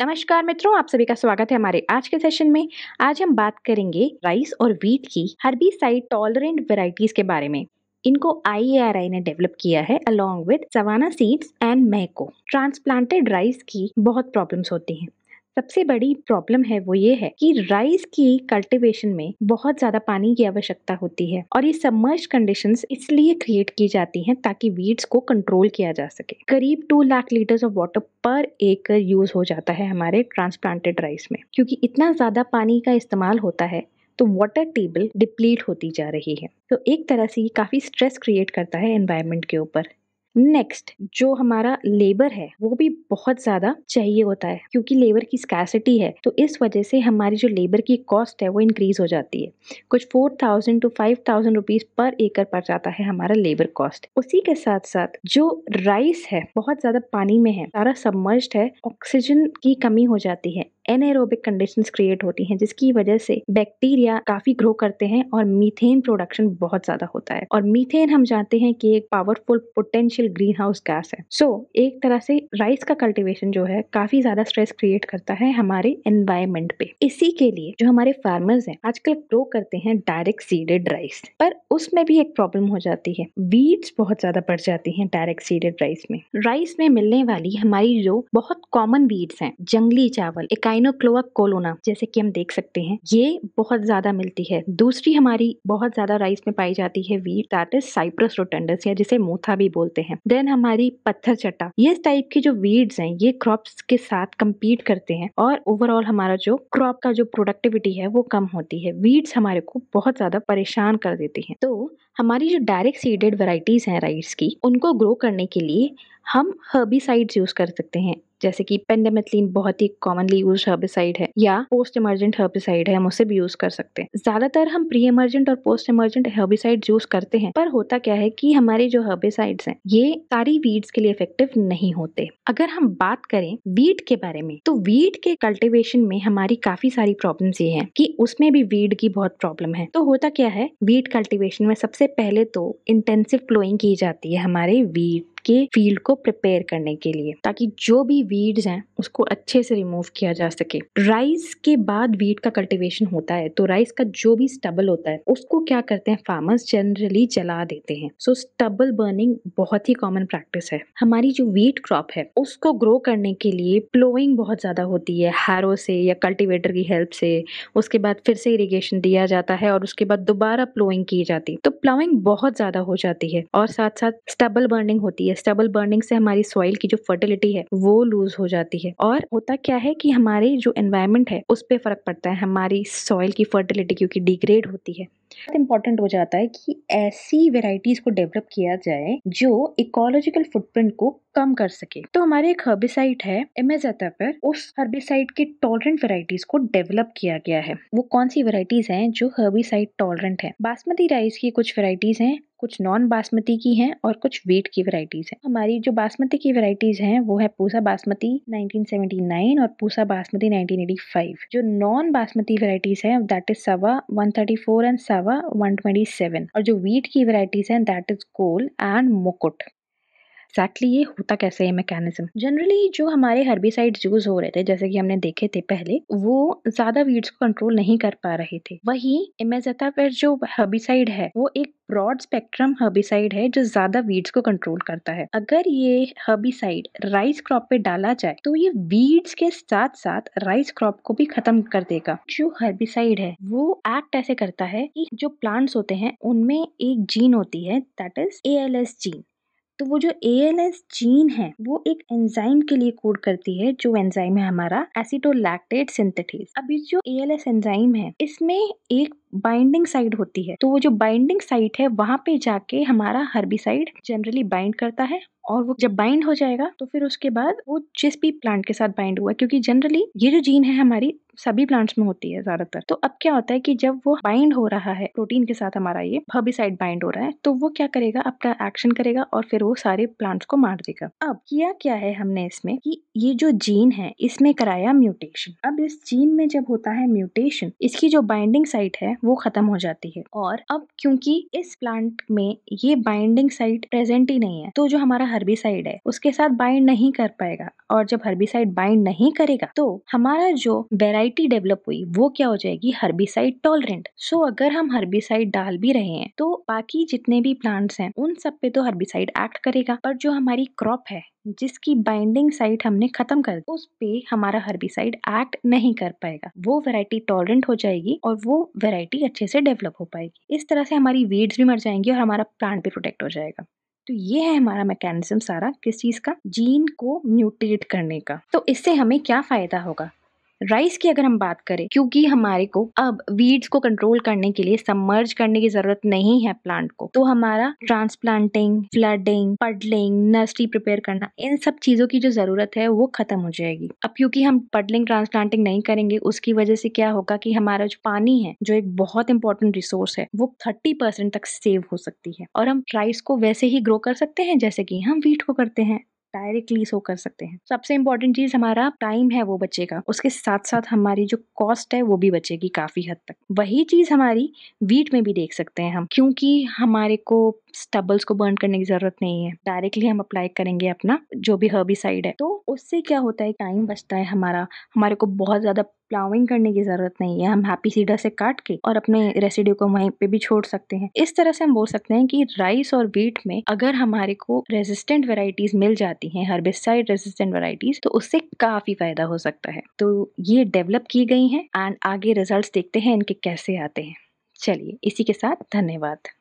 नमस्कार मित्रों आप सभी का स्वागत है हमारे आज के सेशन में आज हम बात करेंगे राइस और व्हीट की साइड टॉलरेंट वेराइटीज के बारे में इनको आई ने डेवलप किया है along with Savannah seeds and Mahyco transplanted rice की बहुत प्रॉब्लम्स होती हैं सबसे बड़ी प्रॉब्लम है वो ये है कि राइस की कल्टीवेशन में बहुत ज्यादा पानी की आवश्यकता होती है और ये सबमर्ज कंडीशंस इसलिए क्रिएट की जाती हैं ताकि वीड्स को कंट्रोल किया जा सके करीब two lakh litres of water per acre use हो जाता है हमारे ट्रांसप्लांटेड राइस में क्योंकि इतना ज्यादा पानी का इस्तेमाल होता है तो वाटर टेबल डिप्लीट होती जा रही है तो एक तरह से ये काफ़ी स्ट्रेस क्रिएट करता है एनवायरमेंट के ऊपर नेक्स्ट जो हमारा लेबर है वो भी बहुत ज़्यादा चाहिए होता है क्योंकि लेबर की स्कैसिटी है तो इस वजह से हमारी जो लेबर की कॉस्ट है वो इंक्रीज़ हो जाती है कुछ four thousand to five thousand rupees per एकड़ पड़ जाता है हमारा लेबर कॉस्ट उसी के साथ साथ जो राइस है बहुत ज़्यादा पानी में है सारा सबमर्ज है ऑक्सीजन की कमी हो जाती है एनएरोबिक कंडीशंस क्रिएट होती हैं जिसकी वजह से बैक्टीरिया काफ़ी ग्रो करते हैं और मीथेन प्रोडक्शन बहुत ज़्यादा होता है और मीथेन हम जानते हैं कि एक powerful potential potential greenhouse gas है सो so, एक तरह से राइस का कल्टीवेशन जो है काफी ज्यादा स्ट्रेस क्रिएट करता है हमारे एनवायरमेंट पे इसी के लिए जो हमारे फार्मर्स हैं आजकल ग्रो करते हैं डायरेक्ट सीडेड राइस पर उसमें भी एक प्रॉब्लम हो जाती है बीड्स बहुत ज्यादा बढ़ जाती है डायरेक्ट सीडेड राइस में राइस में मिलने वाली हमारी जो बहुत कॉमन वीड्स हैं जंगली चावल इकाइनोक्लोवा कोलोना जैसे कि हम देख सकते हैं ये बहुत ज्यादा मिलती है दूसरी हमारी बहुत ज्यादा राइस में पाई जाती है weed that is cyperus rotundus या जिसे मोथा भी बोलते हैं हैं देन हमारी पत्थर चट्टा ये इस टाइप की जो वीड्स हैं ये क्रॉप्स के साथ कम्पीट करते हैं और ओवरऑल हमारा जो क्रॉप का जो प्रोडक्टिविटी है वो कम होती है वीड्स हमारे को बहुत ज्यादा परेशान कर देती हैं तो हमारी जो डायरेक्ट सीडेड वेराइटीज हैं राइट्स की उनको ग्रो करने के लिए हम हर्बिसाइड्स यूज़ कर सकते हैं जैसे कि पेंडेमेथलिन बहुत ही कॉमनली यूज हर्बिसाइड है या पोस्ट इमरजेंट हर्बिसाइड है हम उसे भी यूज कर सकते हैं ज्यादातर हम प्री इमरजेंट और पोस्ट इमरजेंट हर्बिसाइड यूज करते हैं पर होता क्या है कि हमारे जो हर्बिसाइड है ये सारी वीड्स के लिए इफेक्टिव नहीं होते अगर हम बात करें वीट के बारे में तो वीट के कल्टिवेशन में हमारी काफी सारी प्रॉब्लम ये है कि उसमें भी वीड की बहुत प्रॉब्लम है तो होता क्या है वीट कल्टिवेशन में सबसे पहले तो इंटेंसिव प्लोइंग की जाती है हमारे वीट आपके फील्ड को प्रिपेयर करने के लिए ताकि जो भी वीड्स हैं उसको अच्छे से रिमूव किया जा सके राइस के बाद वीड का कल्टीवेशन होता है तो राइस का जो भी स्टबल होता है उसको क्या करते हैं फार्मर्स जनरली जला देते हैं सो स्टबल बर्निंग बहुत ही कॉमन प्रैक्टिस है हमारी जो वीट क्रॉप है उसको ग्रो करने के लिए प्लोइंग बहुत ज़्यादा होती है हैरो से या कल्टिवेटर की हेल्प से उसके बाद फिर से इरीगेशन दिया जाता है और उसके बाद दोबारा प्लोइंग की जाती है तो प्लोइंग बहुत ज़्यादा हो जाती है और साथ साथ स्टबल बर्निंग होती है है स्टबल बर्निंग से हमारी सॉइल की जो फर्टिलिटी है वो लूज हो जाती है और होता क्या है कि हमारे जो एनवायरमेंट है उस पर फर्क पड़ता है हमारी सॉइल की फर्टिलिटी क्योंकि डिग्रेड होती है इम्पॉर्टेंट हो जाता है कि ऐसी वेराइटीज को डेवलप किया जाए जो इकोलॉजिकल फुटप्रिंट को कम कर सके तो हमारे एक हर्बिसाइड है एमेजाता पर उस हर्बिसाइड के टॉलरेंट वेराइटीज को डेवलप किया गया है वो कौन सी वेराइटीज हैं जो हर्बिसाइड टॉलरेंट है बासमती राइस की कुछ वेराइटीज हैं कुछ नॉन बासमती की हैं और कुछ वीट की वैरायटीज़ हैं हमारी जो बासमती की वैरायटीज़ हैं वो है पूसा बासमती 1979 और पूसा बासमती 1985 जो नॉन बासमती वैरायटीज़ हैं दैट इज़ सवा 134 एंड सवा 127 और जो वीट की वैरायटीज़ हैं दैट इज़ कोल एंड मुकुट एग्जैक्टली exactly ये होता कैसे है मैकेनिज्म जनरली जो हमारे हर्बिसाइड यूज हो रहे थे जैसे कि हमने देखे थे पहले वो ज्यादा वीड्स को कंट्रोल नहीं कर पा रहे थे वही पर जो हर्बिसाइड है वो एक ब्रॉड स्पेक्ट्रम हर्बिसाइड है जो ज्यादा वीड्स को कंट्रोल करता है अगर ये हर्बिसाइड राइस क्रॉप पे डाला जाए तो ये वीड्स के साथ साथ राइस क्रॉप को भी खत्म कर देगा जो हर्बिसाइड है वो एक्ट ऐसे करता है कि जो प्लांट्स होते हैं उनमें एक जीन होती है दैट इज ए जीन तो वो जो ए एल एस जीन है वो एक एंजाइम के लिए कोड करती है जो एंजाइम है हमारा एसिडोलैक्टेट सिंथेटिस अभी जो ए एल एस एंजाइम है इसमें एक बाइंडिंग साइट होती है तो वो जो बाइंडिंग साइट है वहाँ पे जाके हमारा हर्बिसाइड जनरली बाइंड करता है और वो जब बाइंड हो जाएगा तो फिर उसके बाद वो जिस भी प्लांट के साथ बाइंड हुआ क्योंकि जनरली ये जो जीन है हमारी सभी प्लांट्स में होती है ज्यादातर तो अब क्या होता है कि जब वो बाइंड हो रहा है प्रोटीन के साथ हमारा ये हर्बिसाइड बाइंड हो रहा है तो वो क्या करेगा अपना एक्शन करेगा और फिर वो सारे प्लांट्स को मार देगा अब किया क्या है हमने इसमें कि ये जो जीन है इसमें कराया म्यूटेशन अब इस जीन में जब होता है म्यूटेशन इसकी जो बाइंडिंग साइट है वो खत्म हो जाती है और अब क्योंकि इस प्लांट में ये बाइंडिंग साइट प्रेजेंट ही नहीं है तो जो हमारा हर्बिसाइड है उसके साथ बाइंड नहीं कर पाएगा और जब हर्बिसाइड बाइंड नहीं करेगा तो हमारा जो वेराइट वैरायटी डेवलप हुई वो क्या हो जाएगी हर्बिसाइड टॉलरेंट सो अगर हम हर्बिसाइड डाल भी रहे हैं तो बाकी जितने भी प्लांट्स हैं उन सब पे तो हर्बिसाइड एक्ट करेगा पर जो हमारी क्रॉप है जिसकी बाइंडिंग साइट हमने खत्म कर दी उस पे हमारा हर्बिसाइड एक्ट नहीं कर पाएगा वो वैरायटी टॉलरेंट हो जाएगी और वो वैरायटी अच्छे से डेवलप हो पाएगी इस तरह से हमारी वीड्स भी मर जाएंगी और हमारा प्लांट भी प्रोटेक्ट हो जाएगा तो ये है हमारा मैकेनिज्म सारा किस चीज का जीन को म्यूटेट करने का तो इससे हमें क्या फायदा होगा राइस की अगर हम बात करें क्योंकि हमारे को अब वीड्स को कंट्रोल करने के लिए सबमर्ज करने की जरूरत नहीं है प्लांट को तो हमारा transplanting flooding puddling nursery prepare करना इन सब चीजों की जो जरूरत है वो खत्म हो जाएगी अब क्योंकि हम पडलिंग ट्रांसप्लांटिंग नहीं करेंगे उसकी वजह से क्या होगा कि हमारा जो पानी है जो एक बहुत इंपॉर्टेंट रिसोर्स है वो थर्टी परसेंट तक सेव हो सकती है और हम राइस को वैसे ही ग्रो कर सकते हैं जैसे कि हम वीट को करते हैं डायरेक्टली सो कर सकते हैं सबसे इंपॉर्टेंट चीज हमारा टाइम है वो बचेगा उसके साथ साथ हमारी जो कॉस्ट है वो भी बचेगी काफी हद तक वही चीज हमारी वीट में भी देख सकते हैं हम क्योंकि हमारे को स्टबल्स को बर्न करने की जरूरत नहीं है डायरेक्टली हम अप्लाई करेंगे अपना जो भी हर्बिसाइड है तो उससे क्या होता है टाइम बचता है हमारा हमारे को बहुत ज्यादा प्लाउिंग करने की जरूरत नहीं है हम हैप्पी सीडर से काट के और अपने रेसिड्यू को वहीं पे भी छोड़ सकते हैं इस तरह से हम बोल सकते हैं कि राइस और वीट में अगर हमारे को रेजिस्टेंट वेराइटीज मिल जाती आती हैं हर्बिसाइड रेजिस्टेंट वराइटीज तो उससे काफ़ी फ़ायदा हो सकता है तो ये डेवलप की गई हैं एंड आगे रिजल्ट देखते हैं इनके कैसे आते हैं चलिए इसी के साथ धन्यवाद